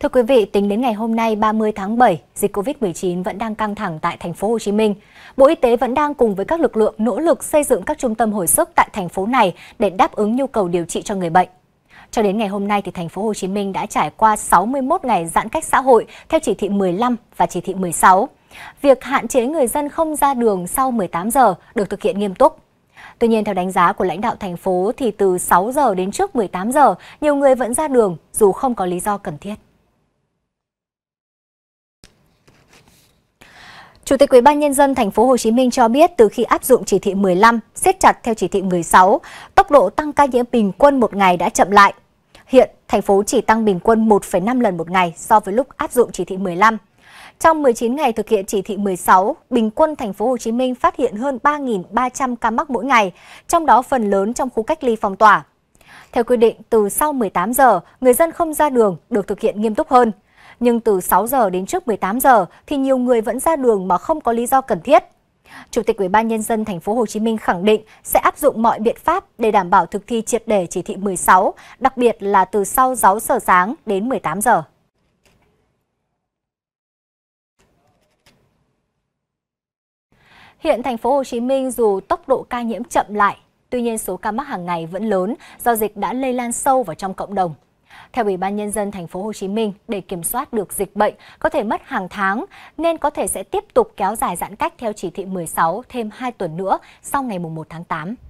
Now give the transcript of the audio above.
Thưa quý vị, tính đến ngày hôm nay 30 tháng 7, dịch COVID-19 vẫn đang căng thẳng tại thành phố Hồ Chí Minh. Bộ Y tế vẫn đang cùng với các lực lượng nỗ lực xây dựng các trung tâm hồi sức tại thành phố này để đáp ứng nhu cầu điều trị cho người bệnh. Cho đến ngày hôm nay thì thành phố Hồ Chí Minh đã trải qua 61 ngày giãn cách xã hội theo chỉ thị 15 và chỉ thị 16. Việc hạn chế người dân không ra đường sau 18 giờ được thực hiện nghiêm túc. Tuy nhiên theo đánh giá của lãnh đạo thành phố thì từ 6 giờ đến trước 18 giờ, nhiều người vẫn ra đường dù không có lý do cần thiết. Chủ tịch Ủy ban nhân dân thành phố Hồ Chí Minh cho biết từ khi áp dụng chỉ thị 15, siết chặt theo chỉ thị 16, tốc độ tăng ca nhiễm bình quân một ngày đã chậm lại. Hiện thành phố chỉ tăng bình quân 1,5 lần một ngày so với lúc áp dụng chỉ thị 15. Trong 19 ngày thực hiện chỉ thị 16, bình quân thành phố Hồ Chí Minh phát hiện hơn 3.300 ca mắc mỗi ngày, trong đó phần lớn trong khu cách ly phong tỏa. Theo quy định, từ sau 18 giờ, người dân không ra đường được thực hiện nghiêm túc hơn. Nhưng từ 6 giờ đến trước 18 giờ thì nhiều người vẫn ra đường mà không có lý do cần thiết. Chủ tịch Ủy ban nhân dân thành phố Hồ Chí Minh khẳng định sẽ áp dụng mọi biện pháp để đảm bảo thực thi triệt đề chỉ thị 16, đặc biệt là từ sau 6 giờ sáng đến 18 giờ. Hiện thành phố Hồ Chí Minh dù tốc độ ca nhiễm chậm lại, tuy nhiên số ca mắc hàng ngày vẫn lớn do dịch đã lây lan sâu vào trong cộng đồng. Theo Ủy ban nhân dân thành phố Hồ Chí Minh, để kiểm soát được dịch bệnh có thể mất hàng tháng nên có thể sẽ tiếp tục kéo dài giãn cách theo chỉ thị 16 thêm 2 tuần nữa sau ngày 1 tháng 8.